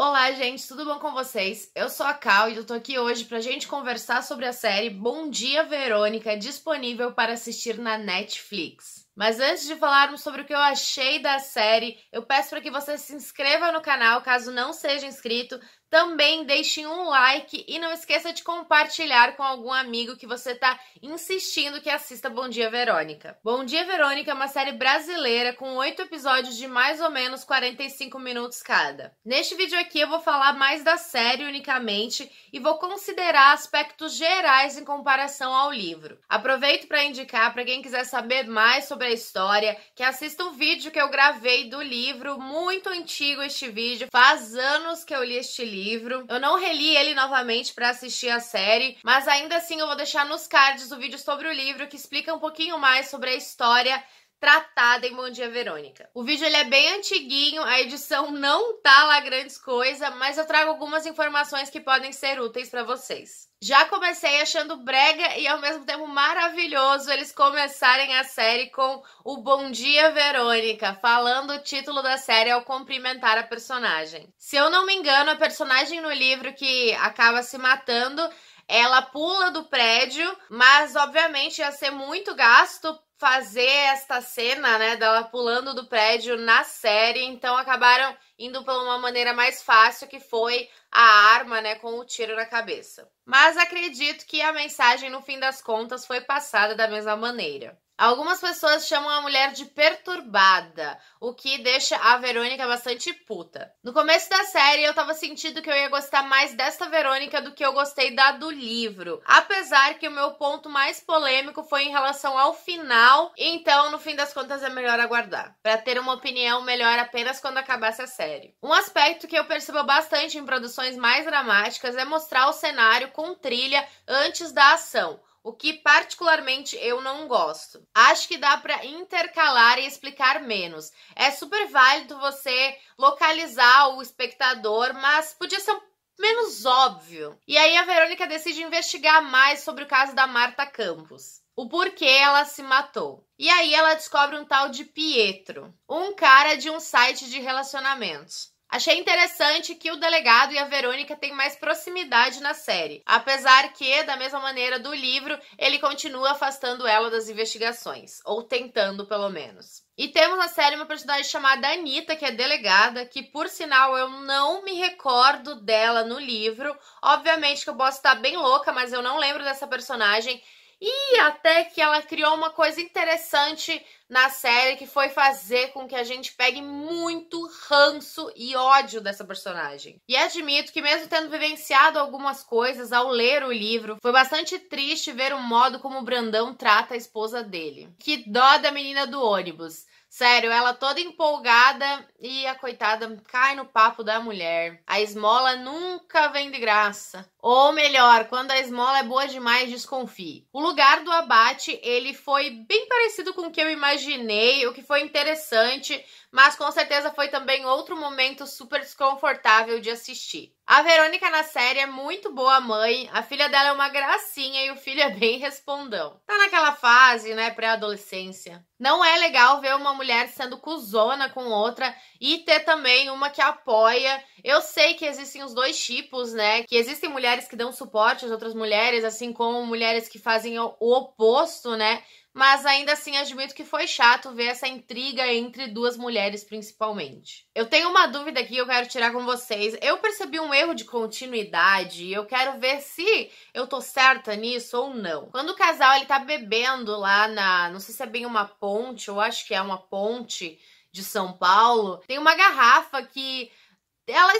Olá, gente, tudo bom com vocês? Eu sou a Cal e eu tô aqui hoje pra gente conversar sobre a série Bom Dia Verônica, disponível para assistir na Netflix. Mas antes de falarmos sobre o que eu achei da série, eu peço para que você se inscreva no canal caso não seja inscrito, também deixe um like e não esqueça de compartilhar com algum amigo que você está insistindo que assista Bom Dia Verônica. Bom Dia Verônica é uma série brasileira com oito episódios de mais ou menos 45 minutos cada. Neste vídeo aqui eu vou falar mais da série unicamente e vou considerar aspectos gerais em comparação ao livro. Aproveito para indicar para quem quiser saber mais sobre a história que assista o um vídeo que eu gravei do livro, muito antigo este vídeo, faz anos que eu li este livro livro. Eu não reli ele novamente para assistir a série, mas ainda assim eu vou deixar nos cards o vídeo sobre o livro que explica um pouquinho mais sobre a história tratada em Bom Dia Verônica. O vídeo ele é bem antiguinho, a edição não tá lá grandes coisas, mas eu trago algumas informações que podem ser úteis para vocês. Já comecei achando brega e ao mesmo tempo maravilhoso eles começarem a série com o Bom Dia Verônica, falando o título da série ao cumprimentar a personagem. Se eu não me engano, a personagem no livro que acaba se matando ela pula do prédio, mas obviamente ia ser muito gasto fazer esta cena, né, dela pulando do prédio na série, então acabaram indo por uma maneira mais fácil que foi a arma, né, com o tiro na cabeça. Mas acredito que a mensagem no fim das contas foi passada da mesma maneira. Algumas pessoas chamam a mulher de perturbada, o que deixa a Verônica bastante puta. No começo da série, eu tava sentindo que eu ia gostar mais desta Verônica do que eu gostei da do livro. Apesar que o meu ponto mais polêmico foi em relação ao final, então no fim das contas é melhor aguardar. para ter uma opinião melhor apenas quando acabasse a série. Um aspecto que eu percebo bastante em produções mais dramáticas é mostrar o cenário com trilha antes da ação o que particularmente eu não gosto. Acho que dá para intercalar e explicar menos. É super válido você localizar o espectador, mas podia ser um menos óbvio. E aí a Verônica decide investigar mais sobre o caso da Marta Campos. O porquê ela se matou. E aí ela descobre um tal de Pietro, um cara de um site de relacionamentos. Achei interessante que o delegado e a Verônica têm mais proximidade na série, apesar que, da mesma maneira do livro, ele continua afastando ela das investigações, ou tentando pelo menos. E temos na série uma personagem chamada Anitta, que é delegada, que por sinal eu não me recordo dela no livro. Obviamente que eu posso estar bem louca, mas eu não lembro dessa personagem. E até que ela criou uma coisa interessante na série que foi fazer com que a gente pegue muito ranço e ódio dessa personagem. E admito que, mesmo tendo vivenciado algumas coisas ao ler o livro, foi bastante triste ver o modo como o Brandão trata a esposa dele. Que dó da menina do ônibus. Sério, ela toda empolgada e a coitada cai no papo da mulher. A esmola nunca vem de graça. Ou melhor, quando a esmola é boa demais, desconfie. O lugar do abate, ele foi bem parecido com o que eu imaginei, o que foi interessante, mas com certeza foi também outro momento super desconfortável de assistir. A Verônica na série é muito boa mãe, a filha dela é uma gracinha e o filho é bem respondão. Tá naquela fase, né, pré-adolescência. Não é legal ver uma mulher sendo cuzona com outra e ter também uma que apoia. Eu sei que existem os dois tipos, né? Que existem mulheres que dão suporte às outras mulheres, assim como mulheres que fazem o oposto, né? mas ainda assim admito que foi chato ver essa intriga entre duas mulheres principalmente. Eu tenho uma dúvida aqui que eu quero tirar com vocês. Eu percebi um erro de continuidade e eu quero ver se eu tô certa nisso ou não. Quando o casal ele tá bebendo lá na, não sei se é bem uma ponte, eu acho que é uma ponte de São Paulo, tem uma garrafa que ela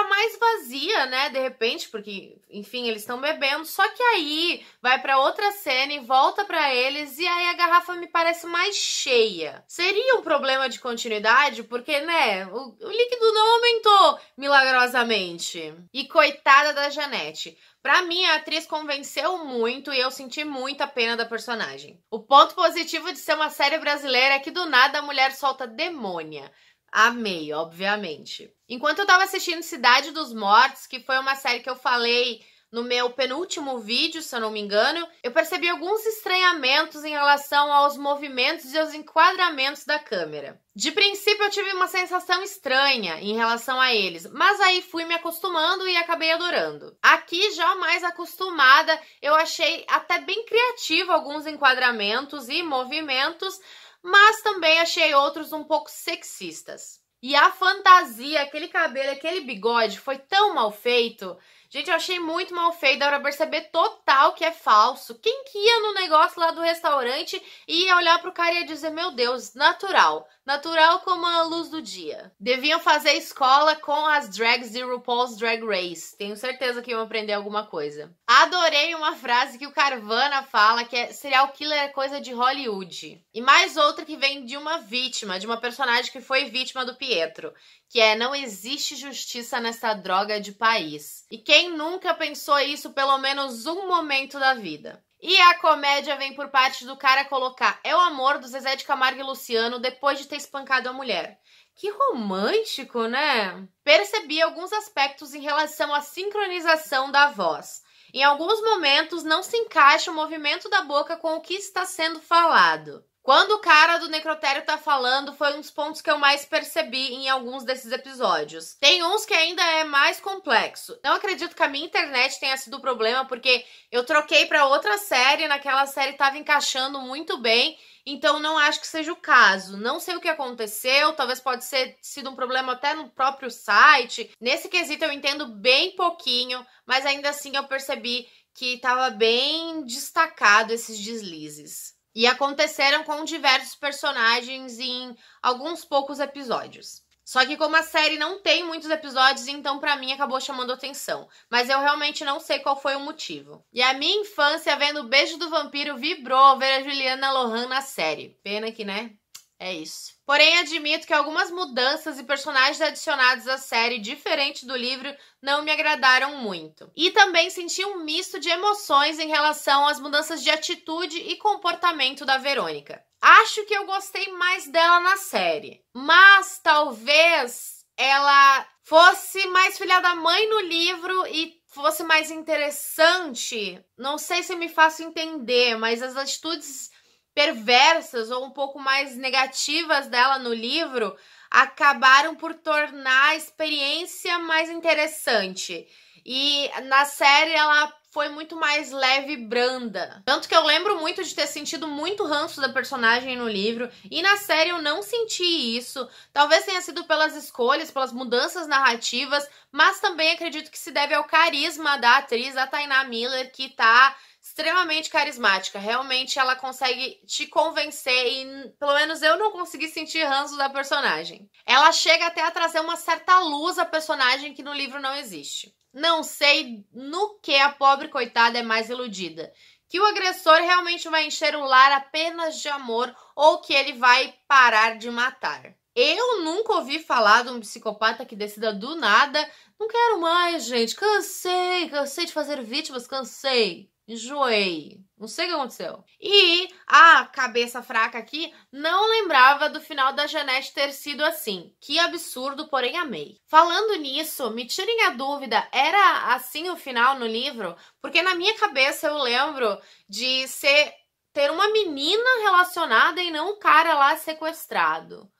Tá mais vazia, né? De repente, porque, enfim, eles estão bebendo. Só que aí vai para outra cena e volta para eles e aí a garrafa me parece mais cheia. Seria um problema de continuidade, porque, né, o, o líquido não aumentou milagrosamente. E coitada da Janete. Pra mim, a atriz convenceu muito e eu senti muita pena da personagem. O ponto positivo de ser uma série brasileira é que do nada a mulher solta demônia. Amei, obviamente. Enquanto eu tava assistindo Cidade dos Mortos, que foi uma série que eu falei no meu penúltimo vídeo, se eu não me engano, eu percebi alguns estranhamentos em relação aos movimentos e aos enquadramentos da câmera. De princípio eu tive uma sensação estranha em relação a eles, mas aí fui me acostumando e acabei adorando. Aqui, já mais acostumada, eu achei até bem criativo alguns enquadramentos e movimentos, mas também achei outros um pouco sexistas. E a fantasia, aquele cabelo, aquele bigode foi tão mal feito Gente, eu achei muito mal feio, dá pra perceber total que é falso. Quem que ia no negócio lá do restaurante e ia olhar pro cara e ia dizer, meu Deus, natural. Natural como a luz do dia. Deviam fazer escola com as drags de RuPaul's Drag Race. Tenho certeza que iam aprender alguma coisa. Adorei uma frase que o Carvana fala, que é serial killer é coisa de Hollywood. E mais outra que vem de uma vítima, de uma personagem que foi vítima do Pietro, que é não existe justiça nessa droga de país. E quem quem nunca pensou isso pelo menos um momento da vida? E a comédia vem por parte do cara colocar É o amor do Zezé de Camargo e Luciano depois de ter espancado a mulher. Que romântico, né? Percebi alguns aspectos em relação à sincronização da voz. Em alguns momentos não se encaixa o movimento da boca com o que está sendo falado. Quando o cara do necrotério tá falando, foi um dos pontos que eu mais percebi em alguns desses episódios. Tem uns que ainda é mais complexo. Não acredito que a minha internet tenha sido o problema, porque eu troquei para outra série, naquela série tava encaixando muito bem, então não acho que seja o caso. Não sei o que aconteceu, talvez pode ser sido um problema até no próprio site. Nesse quesito eu entendo bem pouquinho, mas ainda assim eu percebi que estava bem destacado esses deslizes. E aconteceram com diversos personagens em alguns poucos episódios. Só que como a série não tem muitos episódios, então para mim acabou chamando atenção. Mas eu realmente não sei qual foi o motivo. E a minha infância vendo o Beijo do Vampiro vibrou ao ver a Juliana Lohan na série. Pena que, né? É isso. Porém, admito que algumas mudanças e personagens adicionados à série, diferente do livro, não me agradaram muito. E também senti um misto de emoções em relação às mudanças de atitude e comportamento da Verônica. Acho que eu gostei mais dela na série, mas talvez ela fosse mais filha da mãe no livro e fosse mais interessante. Não sei se é me faço entender, mas as atitudes perversas ou um pouco mais negativas dela no livro acabaram por tornar a experiência mais interessante. E na série ela foi muito mais leve e branda. Tanto que eu lembro muito de ter sentido muito ranço da personagem no livro, e na série eu não senti isso. Talvez tenha sido pelas escolhas, pelas mudanças narrativas, mas também acredito que se deve ao carisma da atriz, a Tainá Miller, que tá extremamente carismática. Realmente ela consegue te convencer e, pelo menos, eu não consegui sentir ranço da personagem. Ela chega até a trazer uma certa luz à personagem que no livro não existe. Não sei no que a pobre coitada é mais iludida. Que o agressor realmente vai encher o lar apenas de amor ou que ele vai parar de matar. Eu nunca ouvi falar de um psicopata que decida do nada. Não quero mais, gente. Cansei, cansei de fazer vítimas, cansei. Enjoei. Não sei o que aconteceu. E a cabeça fraca aqui não lembrava do final da Janete ter sido assim. Que absurdo, porém amei. Falando nisso, me tirem a dúvida, era assim o final no livro? Porque na minha cabeça eu lembro de ser ter uma menina relacionada e não um cara lá sequestrado.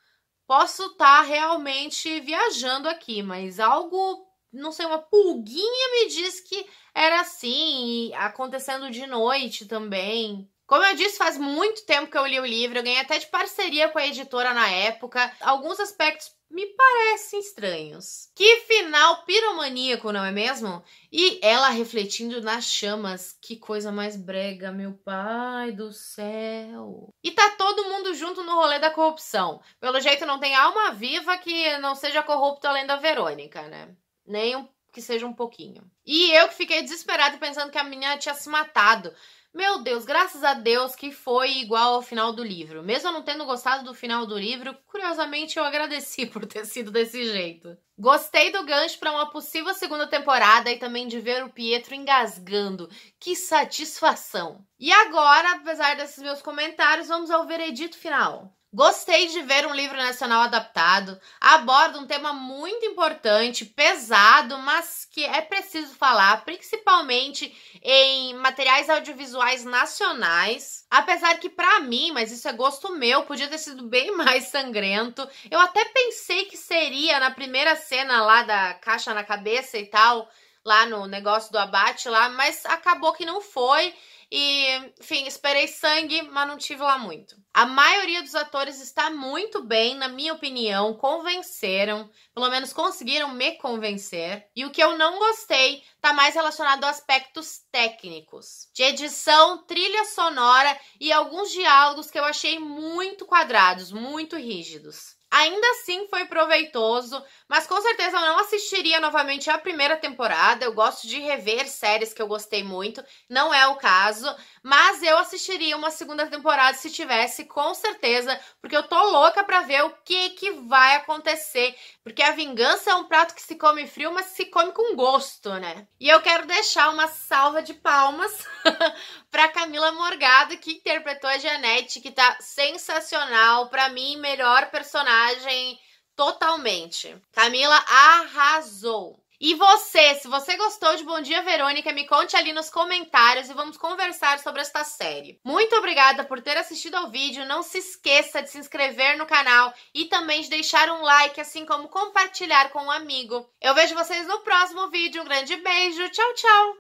Posso estar tá realmente viajando aqui, mas algo não sei, uma pulguinha me disse que era assim, acontecendo de noite também. Como eu disse, faz muito tempo que eu li o livro, eu ganhei até de parceria com a editora na época. Alguns aspectos me parecem estranhos. Que final piromaníaco, não é mesmo? E ela refletindo nas chamas. Que coisa mais brega, meu pai do céu. E tá todo mundo junto no rolê da corrupção. Pelo jeito, não tem alma viva que não seja corrupta além da Verônica, né? Nem que seja um pouquinho. E eu que fiquei desesperada pensando que a menina tinha se matado. Meu Deus, graças a Deus que foi igual ao final do livro. Mesmo eu não tendo gostado do final do livro, curiosamente eu agradeci por ter sido desse jeito. Gostei do gancho para uma possível segunda temporada e também de ver o Pietro engasgando. Que satisfação! E agora, apesar desses meus comentários, vamos ao veredito final. Gostei de ver um livro nacional adaptado. Aborda um tema muito importante, pesado, mas que é preciso falar, principalmente em materiais audiovisuais nacionais. Apesar que para mim, mas isso é gosto meu, podia ter sido bem mais sangrento. Eu até pensei que seria na primeira cena lá da caixa na cabeça e tal, lá no negócio do abate lá, mas acabou que não foi. E, enfim, esperei sangue, mas não tive lá muito. A maioria dos atores está muito bem, na minha opinião, convenceram, pelo menos conseguiram me convencer. E o que eu não gostei está mais relacionado a aspectos técnicos, de edição, trilha sonora e alguns diálogos que eu achei muito quadrados, muito rígidos. Ainda assim foi proveitoso, mas com certeza eu não assistiria novamente a primeira temporada. Eu gosto de rever séries que eu gostei muito, não é o caso, mas eu assistiria uma segunda temporada se tivesse, com certeza, porque eu tô louca para ver o que que vai acontecer, porque a vingança é um prato que se come frio, mas se come com gosto, né? E eu quero deixar uma salva de palmas para Camila Morgado, que interpretou a Janete, que tá sensacional, para mim melhor personagem personagem totalmente. Camila arrasou. E você, se você gostou de Bom Dia Verônica, me conte ali nos comentários e vamos conversar sobre esta série. Muito obrigada por ter assistido ao vídeo, não se esqueça de se inscrever no canal e também de deixar um like, assim como compartilhar com um amigo. Eu vejo vocês no próximo vídeo, um grande beijo, tchau, tchau!